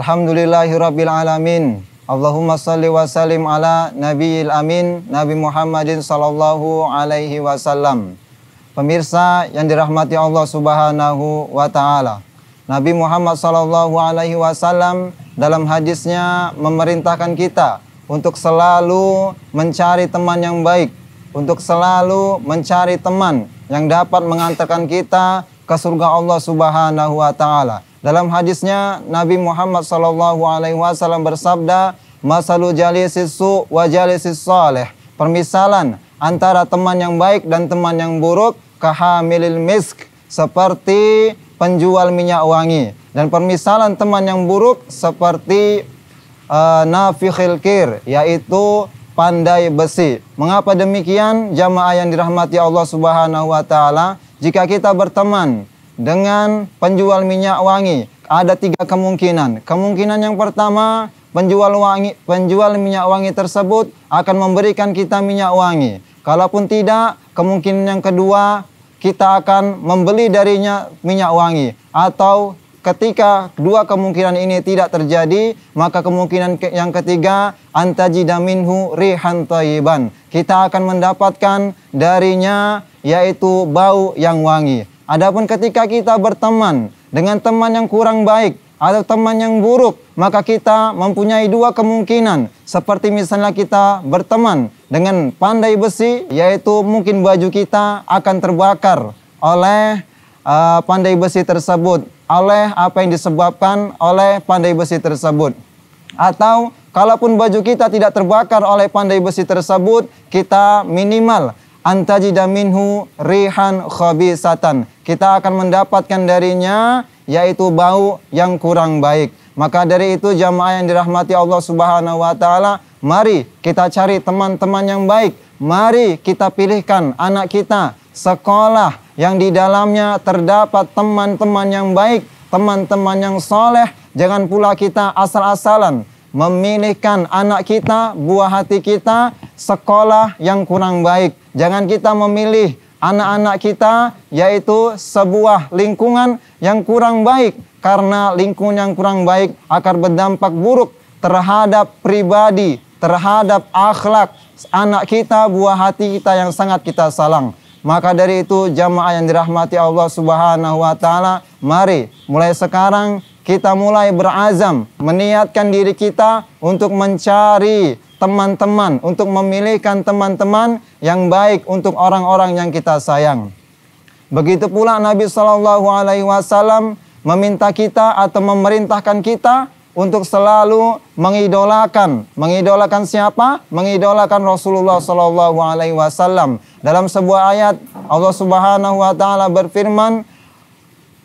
Alhamdulillahirrabbilalamin Allahumma salli wa sallim ala nabiyil amin Nabi Muhammadin sallallahu alaihi wasallam Pemirsa yang dirahmati Allah subhanahu wa ta'ala Nabi Muhammad Shallallahu Alaihi Wasallam dalam hadisnya memerintahkan kita untuk selalu mencari teman yang baik, untuk selalu mencari teman yang dapat mengantarkan kita ke surga Allah Subhanahu Wa Taala. Dalam hadisnya Nabi Muhammad Shallallahu Alaihi Wasallam bersabda, "Masalu jalisis su wa jalisis saleh." Permisalan antara teman yang baik dan teman yang buruk kahamilil misk seperti penjual minyak wangi dan permisalan teman yang buruk seperti uh, kir yaitu pandai besi. Mengapa demikian? Jamaah yang dirahmati Allah Subhanahu wa taala, jika kita berteman dengan penjual minyak wangi, ada tiga kemungkinan. Kemungkinan yang pertama, penjual wangi penjual minyak wangi tersebut akan memberikan kita minyak wangi. Kalaupun tidak, kemungkinan yang kedua kita akan membeli darinya minyak wangi atau ketika dua kemungkinan ini tidak terjadi maka kemungkinan yang ketiga antajida rihan kita akan mendapatkan darinya yaitu bau yang wangi adapun ketika kita berteman dengan teman yang kurang baik atau teman yang buruk maka kita mempunyai dua kemungkinan seperti misalnya kita berteman dengan pandai besi, yaitu mungkin baju kita akan terbakar oleh uh, pandai besi tersebut, oleh apa yang disebabkan oleh pandai besi tersebut. Atau kalaupun baju kita tidak terbakar oleh pandai besi tersebut, kita minimal antajidaminhu jidaminhu rihan khabisatan. Kita akan mendapatkan darinya yaitu bau yang kurang baik. Maka dari itu jamaah yang dirahmati Allah Subhanahu wa taala Mari kita cari teman-teman yang baik. Mari kita pilihkan anak kita sekolah yang di dalamnya terdapat teman-teman yang baik, teman-teman yang soleh. Jangan pula kita asal-asalan memilihkan anak kita, buah hati kita, sekolah yang kurang baik. Jangan kita memilih anak-anak kita yaitu sebuah lingkungan yang kurang baik karena lingkungan yang kurang baik akan berdampak buruk terhadap pribadi, terhadap akhlak anak kita, buah hati kita yang sangat kita salang. Maka dari itu jamaah yang dirahmati Allah Subhanahu wa taala, mari mulai sekarang kita mulai berazam meniatkan diri kita untuk mencari teman-teman, untuk memilihkan teman-teman yang baik untuk orang-orang yang kita sayang. Begitu pula Nabi Shallallahu alaihi wasallam meminta kita atau memerintahkan kita untuk selalu mengidolakan, mengidolakan siapa? Mengidolakan Rasulullah Shallallahu Alaihi Wasallam. Dalam sebuah ayat Allah Subhanahu Wa Taala berfirman,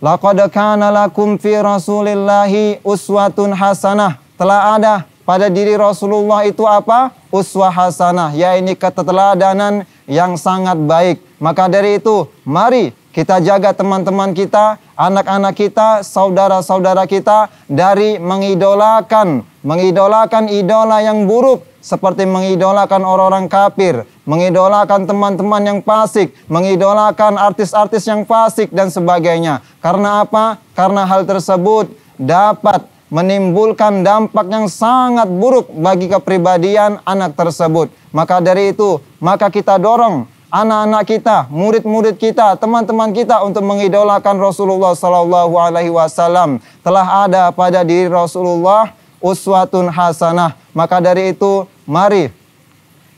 Laqad kana lakum fi Rasulillahi uswatun hasanah. Telah ada pada diri Rasulullah itu apa? Uswah hasanah, ini keteladanan yang sangat baik. Maka dari itu, mari kita jaga teman-teman kita anak-anak kita, saudara-saudara kita dari mengidolakan, mengidolakan idola yang buruk seperti mengidolakan orang-orang kafir, mengidolakan teman-teman yang fasik, mengidolakan artis-artis yang fasik dan sebagainya. Karena apa? Karena hal tersebut dapat menimbulkan dampak yang sangat buruk bagi kepribadian anak tersebut. Maka dari itu, maka kita dorong anak-anak kita, murid-murid kita, teman-teman kita untuk mengidolakan Rasulullah Sallallahu Alaihi Wasallam telah ada pada diri Rasulullah uswatun hasanah. Maka dari itu, mari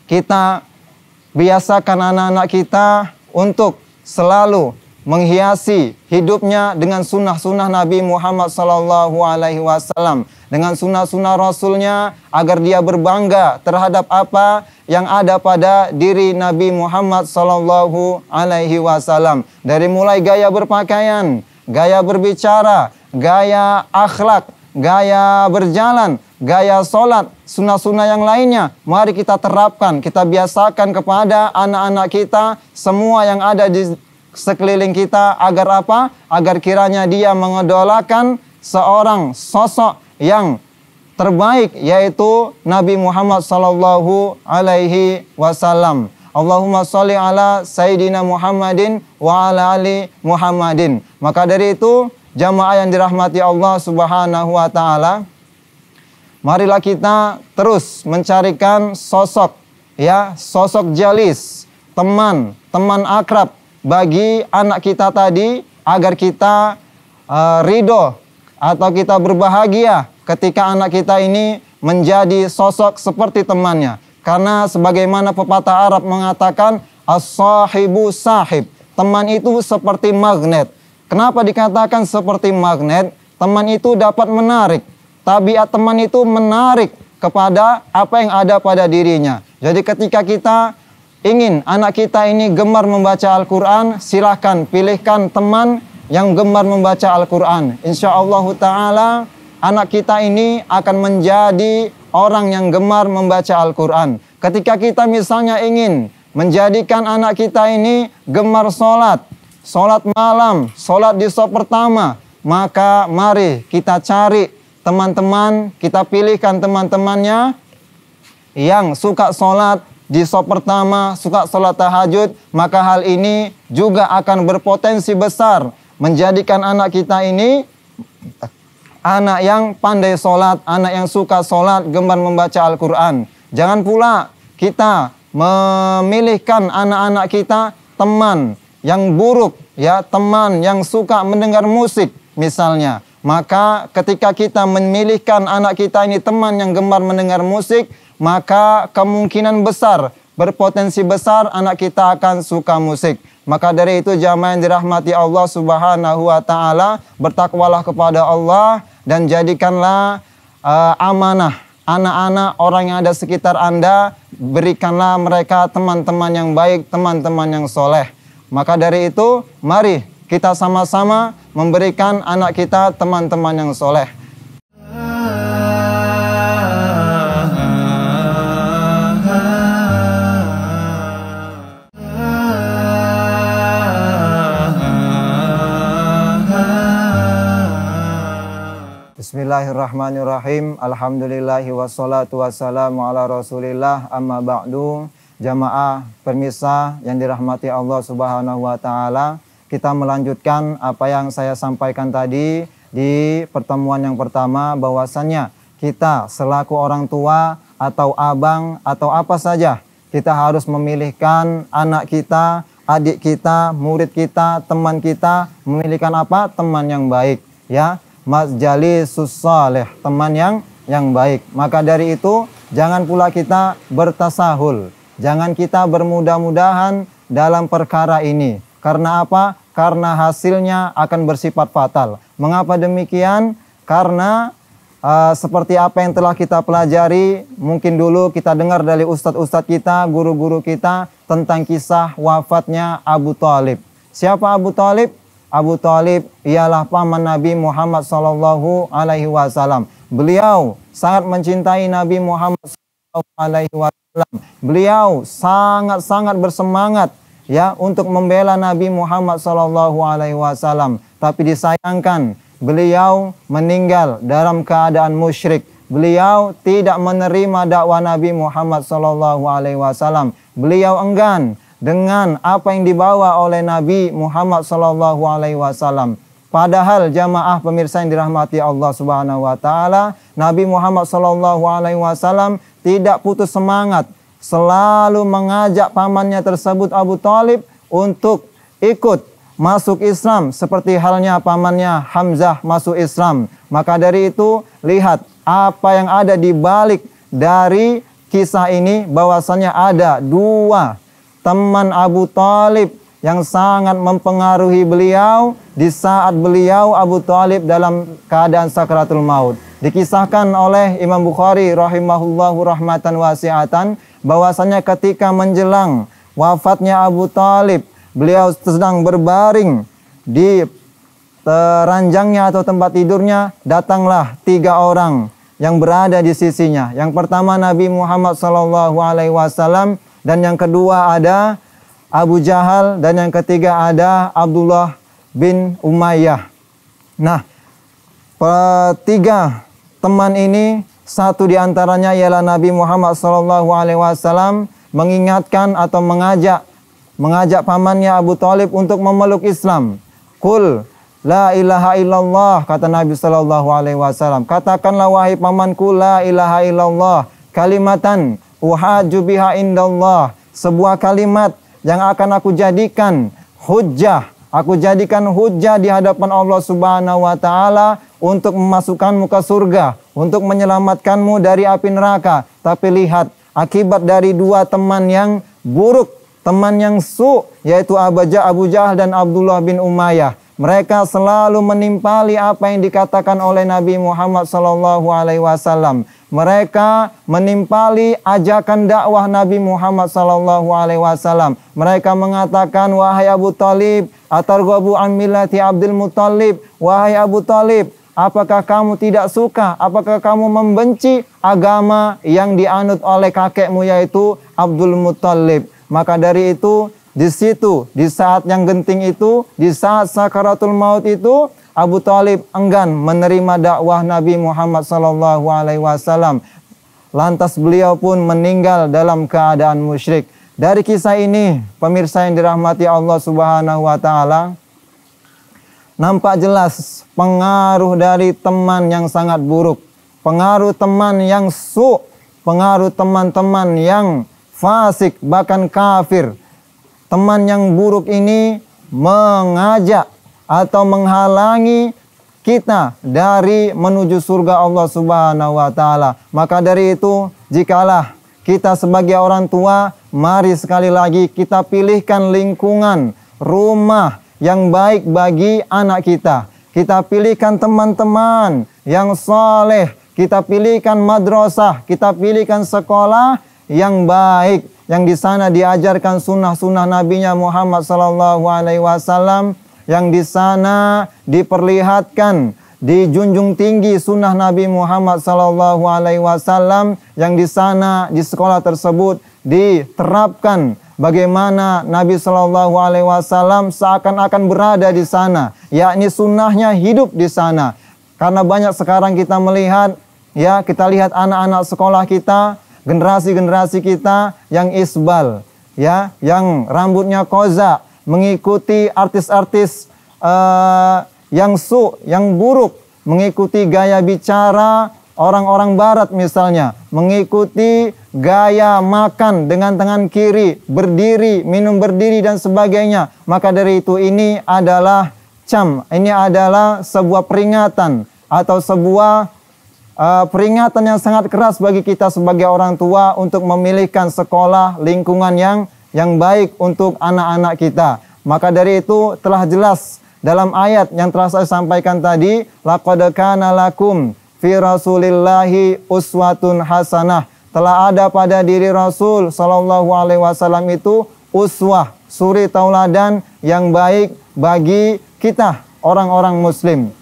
kita biasakan anak-anak kita untuk selalu menghiasi hidupnya dengan sunnah-sunnah Nabi Muhammad Sallallahu Alaihi Wasallam, dengan sunnah-sunnah Rasulnya, agar dia berbangga terhadap apa yang ada pada diri Nabi Muhammad Sallallahu Alaihi Wasallam. Dari mulai gaya berpakaian, gaya berbicara, gaya akhlak, gaya berjalan, gaya sholat, sunnah-sunnah yang lainnya. Mari kita terapkan, kita biasakan kepada anak-anak kita semua yang ada di sekeliling kita agar apa? Agar kiranya dia mengedolakan seorang sosok yang terbaik yaitu Nabi Muhammad sallallahu alaihi wasallam. Allahumma sholli ala sayyidina Muhammadin wa ala ali Muhammadin. Maka dari itu jamaah yang dirahmati Allah Subhanahu wa taala marilah kita terus mencarikan sosok ya, sosok jalis, teman, teman akrab bagi anak kita tadi agar kita uh, ridho atau kita berbahagia ketika anak kita ini menjadi sosok seperti temannya. Karena sebagaimana pepatah Arab mengatakan as-sahibu sahib, teman itu seperti magnet. Kenapa dikatakan seperti magnet? Teman itu dapat menarik. Tabiat teman itu menarik kepada apa yang ada pada dirinya. Jadi ketika kita ingin anak kita ini gemar membaca Al-Quran, silahkan pilihkan teman yang gemar membaca Al-Quran. Insya Allah Ta'ala anak kita ini akan menjadi orang yang gemar membaca Al-Quran. Ketika kita misalnya ingin menjadikan anak kita ini gemar sholat, sholat malam, sholat di sop pertama, maka mari kita cari teman-teman, kita pilihkan teman-temannya yang suka sholat, di sop pertama suka sholat tahajud, maka hal ini juga akan berpotensi besar menjadikan anak kita ini anak yang pandai sholat, anak yang suka sholat, gemar membaca Al-Quran. Jangan pula kita memilihkan anak-anak kita teman yang buruk, ya teman yang suka mendengar musik misalnya maka ketika kita memilihkan anak kita ini teman yang gemar mendengar musik, maka kemungkinan besar, berpotensi besar anak kita akan suka musik. Maka dari itu jamaah yang dirahmati Allah Subhanahu wa taala, bertakwalah kepada Allah dan jadikanlah uh, amanah anak-anak orang yang ada sekitar Anda, berikanlah mereka teman-teman yang baik, teman-teman yang soleh. Maka dari itu, mari kita sama-sama memberikan anak kita teman-teman yang soleh. Bismillahirrahmanirrahim. Alhamdulillahi wassalatu wassalamu ala rasulillah amma ba'du. Jamaah permisa yang dirahmati Allah subhanahu wa ta'ala kita melanjutkan apa yang saya sampaikan tadi di pertemuan yang pertama bahwasannya kita selaku orang tua atau abang atau apa saja kita harus memilihkan anak kita, adik kita, murid kita, teman kita memilihkan apa? Teman yang baik ya. Masjali susaleh, teman yang yang baik. Maka dari itu jangan pula kita bertasahul, jangan kita bermudah-mudahan dalam perkara ini karena apa? Karena hasilnya akan bersifat fatal. Mengapa demikian? Karena uh, seperti apa yang telah kita pelajari, mungkin dulu kita dengar dari ustadz-ustadz kita, guru-guru kita tentang kisah wafatnya Abu Talib. Siapa Abu Talib? Abu Talib ialah paman Nabi Muhammad Sallallahu Alaihi Wasallam. Beliau sangat mencintai Nabi Muhammad Sallallahu Alaihi Wasallam. Beliau sangat-sangat bersemangat ya untuk membela Nabi Muhammad sallallahu alaihi wasallam tapi disayangkan beliau meninggal dalam keadaan musyrik beliau tidak menerima dakwah Nabi Muhammad sallallahu alaihi wasallam beliau enggan dengan apa yang dibawa oleh Nabi Muhammad sallallahu alaihi wasallam Padahal jamaah pemirsa yang dirahmati Allah Subhanahu wa taala, Nabi Muhammad sallallahu alaihi wasallam tidak putus semangat selalu mengajak pamannya tersebut Abu Talib untuk ikut masuk Islam seperti halnya pamannya Hamzah masuk Islam. Maka dari itu lihat apa yang ada di balik dari kisah ini bahwasanya ada dua teman Abu Talib yang sangat mempengaruhi beliau di saat beliau Abu Talib dalam keadaan sakratul maut. Dikisahkan oleh Imam Bukhari rahimahullahu rahmatan wasi'atan bahwasanya ketika menjelang wafatnya Abu Talib, beliau sedang berbaring di ranjangnya atau tempat tidurnya, datanglah tiga orang yang berada di sisinya. Yang pertama Nabi Muhammad Shallallahu Alaihi Wasallam dan yang kedua ada Abu Jahal dan yang ketiga ada Abdullah bin Umayyah. Nah, tiga teman ini satu di antaranya ialah Nabi Muhammad sallallahu alaihi wasallam mengingatkan atau mengajak mengajak pamannya Abu Thalib untuk memeluk Islam. Kul la ilaha illallah kata Nabi sallallahu alaihi wasallam. Katakanlah wahai pamanku la ilaha illallah kalimatan uhaju biha indallah. Sebuah kalimat yang akan aku jadikan hujjah. Aku jadikan hujjah di hadapan Allah Subhanahu wa taala untuk memasukkanmu ke surga, untuk menyelamatkanmu dari api neraka. Tapi lihat, akibat dari dua teman yang buruk, teman yang su, yaitu Abaja Abu Jahal dan Abdullah bin Umayyah. Mereka selalu menimpali apa yang dikatakan oleh Nabi Muhammad Alaihi Wasallam. Mereka menimpali ajakan dakwah Nabi Muhammad Alaihi Wasallam. Mereka mengatakan, wahai Abu Talib, atargobu an millati Abdul Muttalib. Wahai Abu Talib, Apakah kamu tidak suka? Apakah kamu membenci agama yang dianut oleh kakekmu yaitu Abdul Muthalib? Maka dari itu di situ, di saat yang genting itu, di saat sakaratul maut itu, Abu Talib enggan menerima dakwah Nabi Muhammad Sallallahu Alaihi Wasallam. Lantas beliau pun meninggal dalam keadaan musyrik. Dari kisah ini, pemirsa yang dirahmati Allah Subhanahu Wa Taala, nampak jelas pengaruh dari teman yang sangat buruk, pengaruh teman yang su, pengaruh teman-teman yang fasik bahkan kafir. Teman yang buruk ini mengajak atau menghalangi kita dari menuju surga Allah Subhanahu wa taala. Maka dari itu, jikalah kita sebagai orang tua, mari sekali lagi kita pilihkan lingkungan rumah yang baik bagi anak kita. Kita pilihkan teman-teman yang soleh. Kita pilihkan madrasah. Kita pilihkan sekolah yang baik. Yang di sana diajarkan sunnah-sunnah Nabi Muhammad SAW. Yang di sana diperlihatkan di junjung tinggi sunnah Nabi Muhammad SAW. yang di sana di sekolah tersebut diterapkan bagaimana Nabi Shallallahu Alaihi Wasallam seakan-akan berada di sana, yakni sunnahnya hidup di sana. Karena banyak sekarang kita melihat, ya kita lihat anak-anak sekolah kita, generasi-generasi kita yang isbal, ya, yang rambutnya koza, mengikuti artis-artis uh, yang su, yang buruk, mengikuti gaya bicara orang-orang Barat misalnya, mengikuti gaya makan dengan tangan kiri, berdiri, minum berdiri dan sebagainya. Maka dari itu ini adalah cam, ini adalah sebuah peringatan atau sebuah uh, peringatan yang sangat keras bagi kita sebagai orang tua untuk memilihkan sekolah, lingkungan yang yang baik untuk anak-anak kita. Maka dari itu telah jelas dalam ayat yang telah saya sampaikan tadi, laqad kana lakum fi rasulillahi uswatun hasanah. Telah ada pada diri Rasul sallallahu alaihi wasallam itu uswah, suri tauladan yang baik bagi kita orang-orang muslim.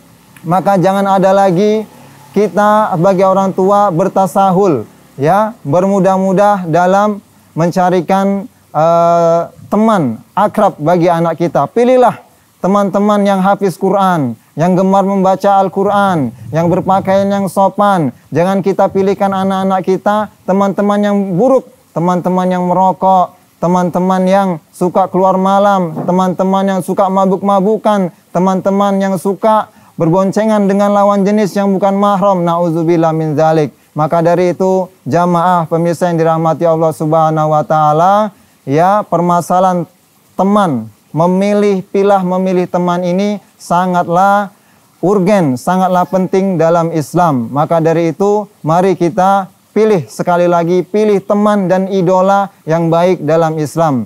Maka jangan ada lagi kita bagi orang tua bertasahul ya, bermudah-mudah dalam mencarikan uh, teman akrab bagi anak kita. Pilihlah teman-teman yang hafiz Quran, yang gemar membaca Al-Quran, yang berpakaian yang sopan. Jangan kita pilihkan anak-anak kita, teman-teman yang buruk, teman-teman yang merokok, teman-teman yang suka keluar malam, teman-teman yang suka mabuk-mabukan, teman-teman yang suka berboncengan dengan lawan jenis yang bukan mahram. Nauzubillah min zalik. Maka dari itu, jamaah pemirsa yang dirahmati Allah Subhanahu wa taala, ya permasalahan teman memilih pilah memilih teman ini sangatlah urgen, sangatlah penting dalam Islam. Maka dari itu, mari kita pilih sekali lagi, pilih teman dan idola yang baik dalam Islam.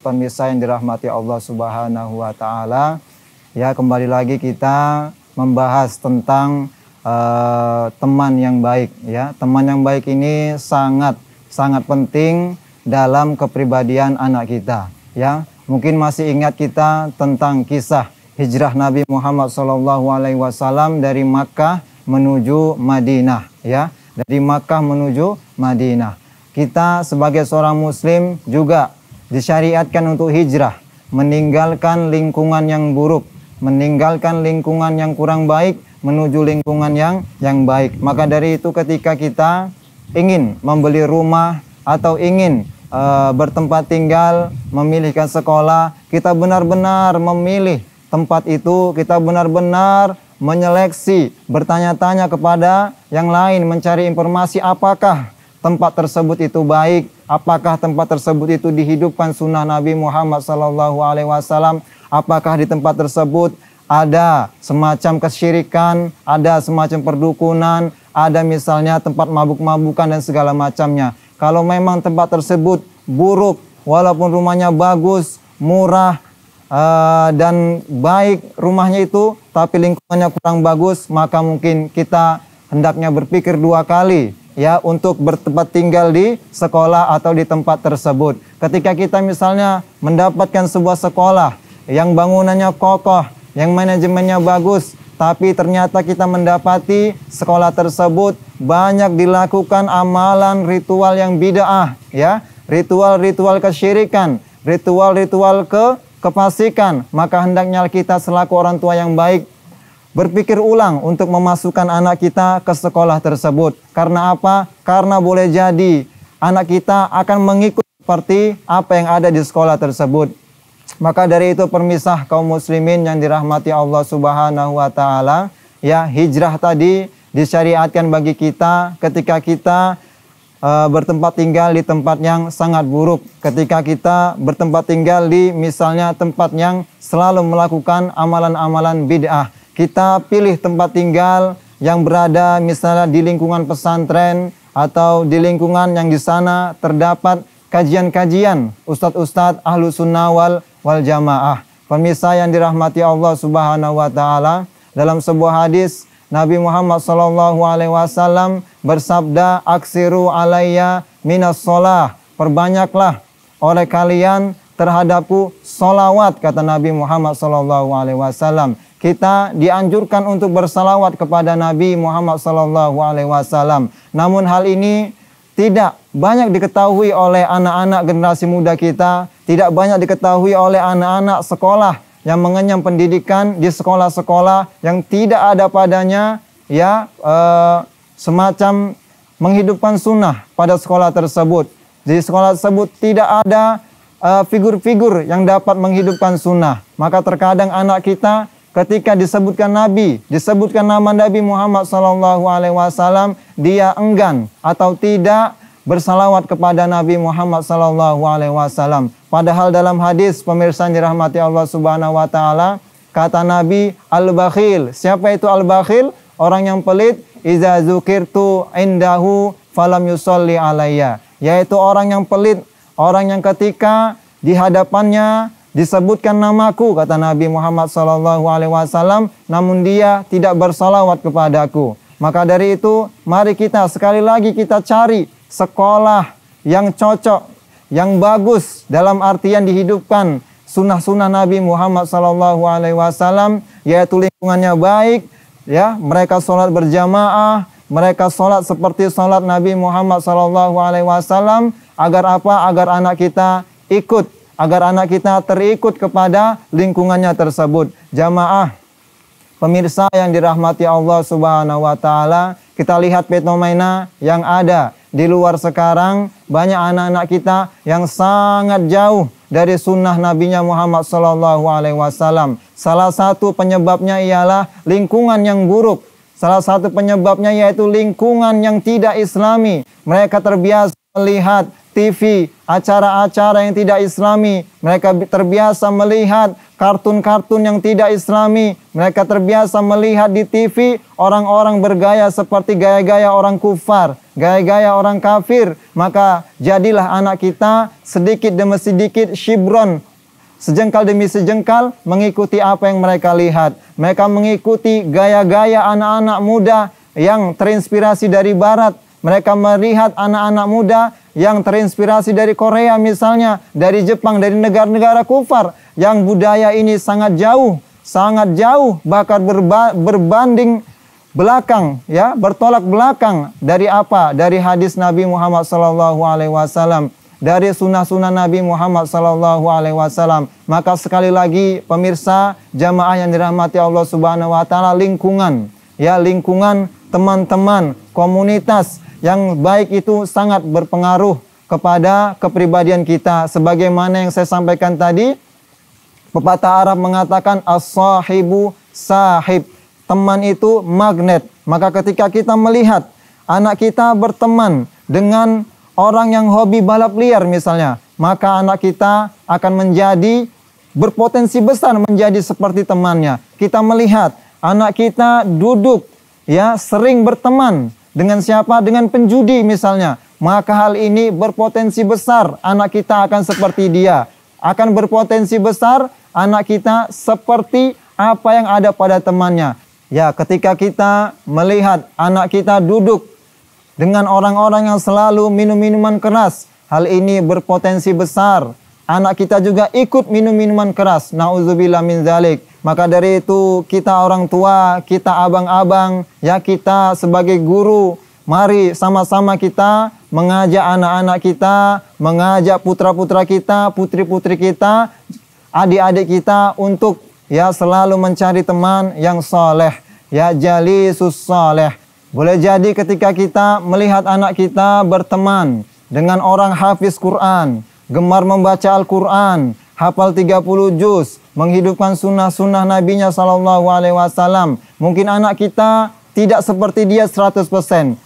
Pemirsa yang dirahmati Allah Subhanahu wa Ta'ala, Ya, kembali lagi kita membahas tentang uh, teman yang baik ya. Teman yang baik ini sangat sangat penting dalam kepribadian anak kita ya. Mungkin masih ingat kita tentang kisah hijrah Nabi Muhammad SAW dari Makkah menuju Madinah ya. Dari Makkah menuju Madinah. Kita sebagai seorang muslim juga disyariatkan untuk hijrah, meninggalkan lingkungan yang buruk meninggalkan lingkungan yang kurang baik menuju lingkungan yang yang baik. Maka dari itu ketika kita ingin membeli rumah atau ingin e, bertempat tinggal, memilihkan sekolah, kita benar-benar memilih tempat itu, kita benar-benar menyeleksi, bertanya-tanya kepada yang lain, mencari informasi apakah tempat tersebut itu baik, apakah tempat tersebut itu dihidupkan sunnah Nabi Muhammad SAW, apakah di tempat tersebut ada semacam kesyirikan, ada semacam perdukunan, ada misalnya tempat mabuk-mabukan dan segala macamnya. Kalau memang tempat tersebut buruk, walaupun rumahnya bagus, murah, eh, dan baik rumahnya itu, tapi lingkungannya kurang bagus, maka mungkin kita hendaknya berpikir dua kali ya untuk bertempat tinggal di sekolah atau di tempat tersebut. Ketika kita misalnya mendapatkan sebuah sekolah yang bangunannya kokoh, yang manajemennya bagus, tapi ternyata kita mendapati sekolah tersebut banyak dilakukan amalan ritual yang bid'ah, ya, ritual-ritual kesyirikan, ritual-ritual ke kepasikan, maka hendaknya kita selaku orang tua yang baik berpikir ulang untuk memasukkan anak kita ke sekolah tersebut. Karena apa? Karena boleh jadi anak kita akan mengikuti seperti apa yang ada di sekolah tersebut. Maka dari itu permisah kaum muslimin yang dirahmati Allah Subhanahu wa taala, ya hijrah tadi disyariatkan bagi kita ketika kita e, bertempat tinggal di tempat yang sangat buruk, ketika kita bertempat tinggal di misalnya tempat yang selalu melakukan amalan-amalan bid'ah. Kita pilih tempat tinggal yang berada misalnya di lingkungan pesantren atau di lingkungan yang di sana terdapat kajian-kajian ustadz-ustadz ahlu sunnah wal wal jamaah. Pemirsa yang dirahmati Allah Subhanahu wa taala, dalam sebuah hadis Nabi Muhammad sallallahu alaihi wasallam bersabda, "Aksiru alayya minas shalah." Perbanyaklah oleh kalian terhadapku solawat kata Nabi Muhammad Sallallahu Alaihi Wasallam. Kita dianjurkan untuk bersalawat kepada Nabi Muhammad Sallallahu Alaihi Wasallam. Namun hal ini tidak banyak diketahui oleh anak-anak generasi muda kita tidak banyak diketahui oleh anak-anak sekolah yang mengenyam pendidikan di sekolah-sekolah yang tidak ada padanya ya e, semacam menghidupkan sunnah pada sekolah tersebut. Di sekolah tersebut tidak ada eh, figur-figur e, yang dapat menghidupkan sunnah. Maka terkadang anak kita ketika disebutkan Nabi, disebutkan nama Nabi Muhammad SAW, dia enggan atau tidak bersalawat kepada Nabi Muhammad sallallahu alaihi wasallam. Padahal dalam hadis pemirsa dirahmati Allah Subhanahu wa taala kata Nabi al-bakhil. Siapa itu al-bakhil? Orang yang pelit iza zukirtu indahu falam yusalli alayya. Yaitu orang yang pelit, orang yang ketika di hadapannya disebutkan namaku kata Nabi Muhammad sallallahu alaihi wasallam namun dia tidak bersalawat kepadaku. Maka dari itu mari kita sekali lagi kita cari sekolah yang cocok, yang bagus dalam artian dihidupkan sunnah-sunnah Nabi Muhammad Sallallahu Alaihi Wasallam, yaitu lingkungannya baik, ya mereka sholat berjamaah, mereka sholat seperti sholat Nabi Muhammad Sallallahu Alaihi Wasallam, agar apa? Agar anak kita ikut, agar anak kita terikut kepada lingkungannya tersebut. Jamaah, pemirsa yang dirahmati Allah Subhanahu Wa Taala, kita lihat fenomena yang ada di luar sekarang banyak anak-anak kita yang sangat jauh dari sunnah Nabi Muhammad sallallahu alaihi wasallam. Salah satu penyebabnya ialah lingkungan yang buruk. Salah satu penyebabnya yaitu lingkungan yang tidak islami. Mereka terbiasa melihat TV, acara-acara yang tidak islami. Mereka terbiasa melihat kartun-kartun yang tidak islami. Mereka terbiasa melihat di TV orang-orang bergaya seperti gaya-gaya orang kufar, gaya-gaya orang kafir. Maka jadilah anak kita sedikit demi sedikit shibron, sejengkal demi sejengkal mengikuti apa yang mereka lihat. Mereka mengikuti gaya-gaya anak-anak muda yang terinspirasi dari barat. Mereka melihat anak-anak muda yang terinspirasi dari Korea misalnya, dari Jepang, dari negara-negara kufar yang budaya ini sangat jauh, sangat jauh bahkan berba berbanding belakang ya, bertolak belakang dari apa? Dari hadis Nabi Muhammad sallallahu alaihi wasallam, dari sunnah-sunnah Nabi Muhammad sallallahu alaihi wasallam. Maka sekali lagi pemirsa jamaah yang dirahmati Allah Subhanahu wa taala lingkungan ya lingkungan teman-teman komunitas yang baik itu sangat berpengaruh kepada kepribadian kita. Sebagaimana yang saya sampaikan tadi, pepatah Arab mengatakan as-sahibu sahib. Teman itu magnet. Maka ketika kita melihat anak kita berteman dengan orang yang hobi balap liar misalnya, maka anak kita akan menjadi berpotensi besar menjadi seperti temannya. Kita melihat anak kita duduk ya sering berteman dengan siapa? Dengan penjudi misalnya. Maka hal ini berpotensi besar anak kita akan seperti dia. Akan berpotensi besar anak kita seperti apa yang ada pada temannya. Ya, ketika kita melihat anak kita duduk dengan orang-orang yang selalu minum minuman keras, hal ini berpotensi besar Anak kita juga ikut minum minuman keras. Nauzubillah min zalik. Maka dari itu kita orang tua, kita abang-abang, ya kita sebagai guru, mari sama-sama kita mengajak anak-anak kita, mengajak putra-putra kita, putri-putri kita, adik-adik kita untuk ya selalu mencari teman yang soleh, ya sus soleh. Boleh jadi ketika kita melihat anak kita berteman dengan orang hafiz Quran, gemar membaca Al-Quran, hafal 30 juz, menghidupkan sunnah-sunnah nabinya sallallahu alaihi wasallam. Mungkin anak kita tidak seperti dia 100%,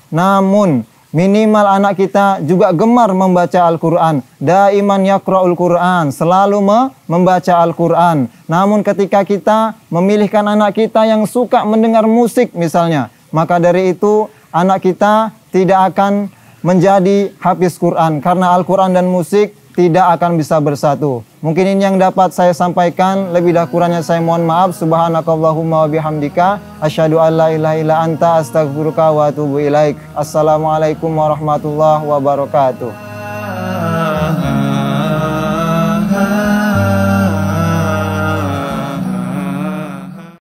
namun minimal anak kita juga gemar membaca Al-Qur'an. Daiman yaqra'ul Qur'an, selalu membaca Al-Qur'an. Namun ketika kita memilihkan anak kita yang suka mendengar musik misalnya, maka dari itu anak kita tidak akan menjadi hafiz Quran karena Al-Quran dan musik tidak akan bisa bersatu. Mungkin ini yang dapat saya sampaikan. Lebih dah kurangnya saya mohon maaf. Subhanakallahumma wa bihamdika. Asyadu an la ilaha illa anta astagfiruka wa atubu ilaik. Assalamualaikum warahmatullahi wabarakatuh.